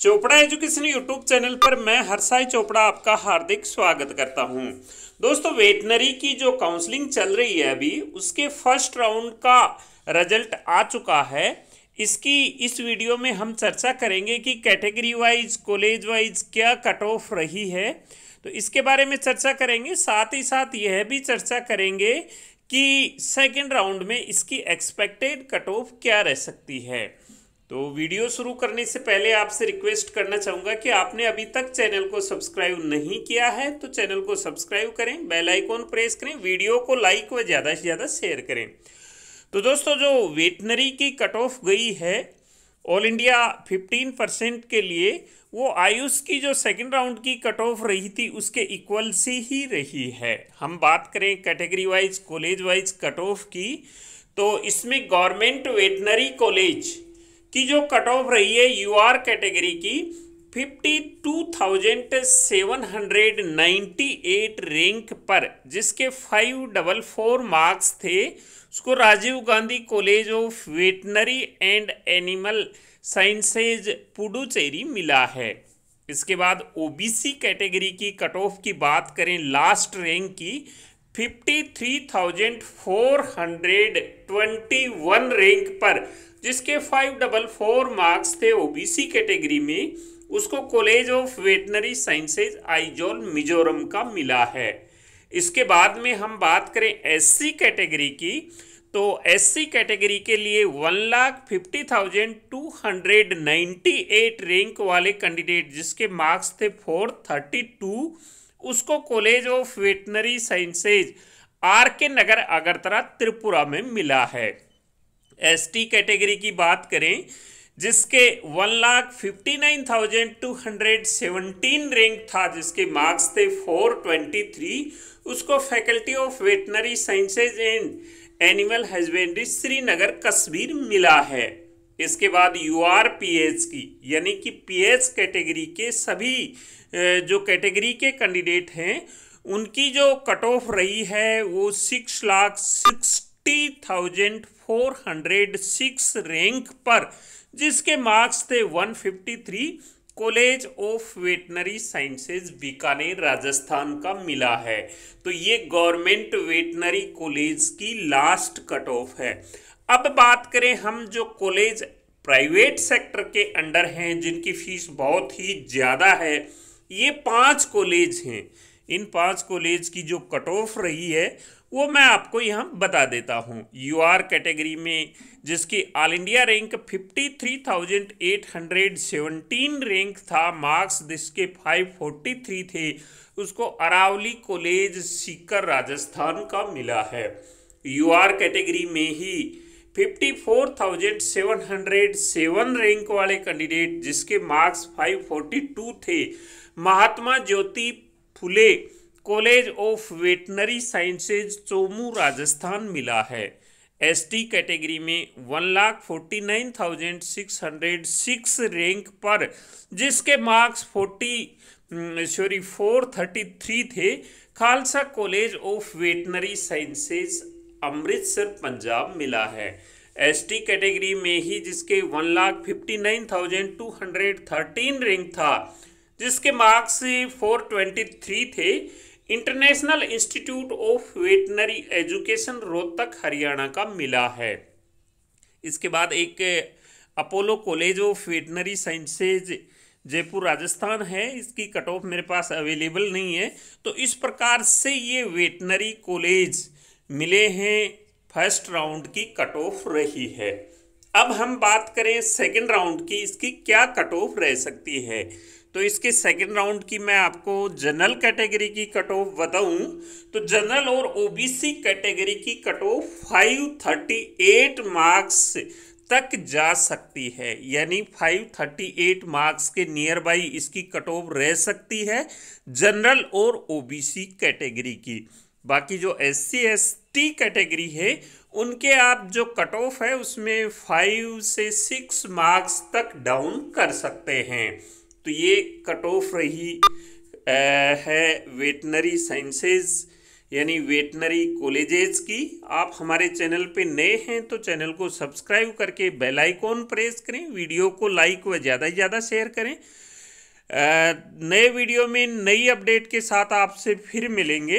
Chopra education YouTube channel पर मैं हरसाई चोपड़ा आपका हार्दिक स्वागत करता हूं दोस्तों वेटनरी की जो काउंसलिंग चल रही है अभी उसके फर्स्ट राउंड का रिजल्ट आ चुका है इसकी इस वीडियो में हम चर्चा करेंगे कि कैटेगरी वाइज कॉलेज वाइज क्या कट ऑफ रही है तो इसके बारे में चर्चा करेंगे साथ ही साथ यह भी चर्चा करेंगे कि सेकेंड राउंड में इसकी एक्सपेक्टेड कट ऑफ क्या रह सकती है तो वीडियो शुरू करने से पहले आपसे रिक्वेस्ट करना चाहूँगा कि आपने अभी तक चैनल को सब्सक्राइब नहीं किया है तो चैनल को सब्सक्राइब करें बेल आइकॉन प्रेस करें वीडियो को लाइक व ज़्यादा से ज़्यादा शेयर करें तो दोस्तों जो वेटनरी की कट ऑफ गई है ऑल इंडिया 15 परसेंट के लिए वो आयुष की जो सेकेंड राउंड की कट ऑफ रही थी उसके इक्वल से ही रही है हम बात करें category wise college wise cut off की तो इसमें गवर्नमेंट वेटनरी कॉलेज कि जो कट ऑफ रही है यू आर कैटेगरी की 52,798 रैंक पर जिसके 544 मार्क्स थे उसको Rajiv Gandhi college of veterinary and animal sciences Puducherry मिला है इसके बाद ओबीसी कैटेगरी की कट ऑफ की बात करें लास्ट रैंक की 53,421 रैंक पर जिसके 544 मार्क्स थे ओबीसी कैटेगरी में उसको college of veterinary sciences Aizawl Mizoram का मिला है इसके बाद में हम बात करें एससी कैटेगरी की तो एससी कैटेगरी के लिए one lakh fifty thousand two hundred ninety eight rank वाले कैंडिडेट जिसके मार्क्स थे फोर थर्टी टू उसको college of veterinary sciences R K Nagar Agartala Tripura में मिला है एसटी कैटेगरी की बात करें जिसके one lakh fifty nine thousand two hundred seventeen rank था जिसके मार्क्स थे फोर ट्वेंटी थ्री उसको faculty of veterinary sciences and animal husbandry Srinagar Kashmir मिला है इसके बाद यू आर पी एच की यानी कि पी एच कैटेगरी के सभी जो कैटेगरी के कैंडिडेट हैं उनकी जो कट ऑफ रही है वो six lakh sixty thousand four hundred six rank पर जिसके मार्क्स थे one fifty three college of veterinary sciences Bikaner Rajasthan का मिला है तो ये गवर्नमेंट वेटनरी कॉलेज की लास्ट कट ऑफ है अब बात करें हम जो कॉलेज प्राइवेट सेक्टर के अंडर हैं जिनकी फीस बहुत ही ज़्यादा है ये पांच कॉलेज हैं इन पांच कॉलेज की जो कट ऑफ रही है वो मैं आपको यहाँ बता देता हूँ यू आर कैटेगरी में जिसकी ऑल इंडिया रैंक 53,817 रैंक था मार्क्स जिसके 543 थे उसको अरावली कॉलेज सीकर राजस्थान का मिला है यू आर कैटेगरी में ही 54,707 रैंक वाले कैंडिडेट जिसके मार्क्स 542 थे Mahatma Jyoti Phule college of veterinary sciences Chomu Rajasthan मिला है एसटी कैटेगरी में one lakh forty nine thousand six hundred six rank पर जिसके marks forty sorry four thirty three थे Khalsa college of veterinary sciences Amritsar Punjab मिला है एसटी कैटेगरी में ही जिसके one lakh fifty nine thousand two hundred thirteen rank था जिसके मार्क्स फोर ट्वेंटी थ्री थे international institute of veterinary education Rohtak Haryana का मिला है इसके बाद एक Apollo college of veterinary sciences Jaipur Rajasthan है इसकी कट ऑफ मेरे पास अवेलेबल नहीं है तो इस प्रकार से ये वेटनरी कॉलेज मिले हैं फर्स्ट राउंड की कट ऑफ रही है अब हम बात करें सेकंड राउंड की इसकी क्या कट ऑफ रह सकती है तो इसके सेकंड राउंड की मैं आपको जनरल कैटेगरी की कट ऑफ बताऊं तो जनरल और ओबीसी कैटेगरी की कट ऑफ 538 मार्क्स तक जा सकती है यानी 538 मार्क्स के नियर बाई इसकी कट ऑफ रह सकती है जनरल और ओबीसी कैटेगरी की बाकी जो S C S T category है उनके आप जो कट ऑफ है उसमें फाइव से सिक्स मार्क्स तक डाउन कर सकते हैं तो ये कट ऑफ रही है वेटनरी साइंसेज़ यानी वेटनरी कॉलेजेस की आप हमारे चैनल पे नए हैं तो चैनल को सब्सक्राइब करके बेल आइकॉन प्रेस करें वीडियो को लाइक व ज़्यादा से ज़्यादा शेयर करें नए वीडियो में नई अपडेट के साथ आपसे फिर मिलेंगे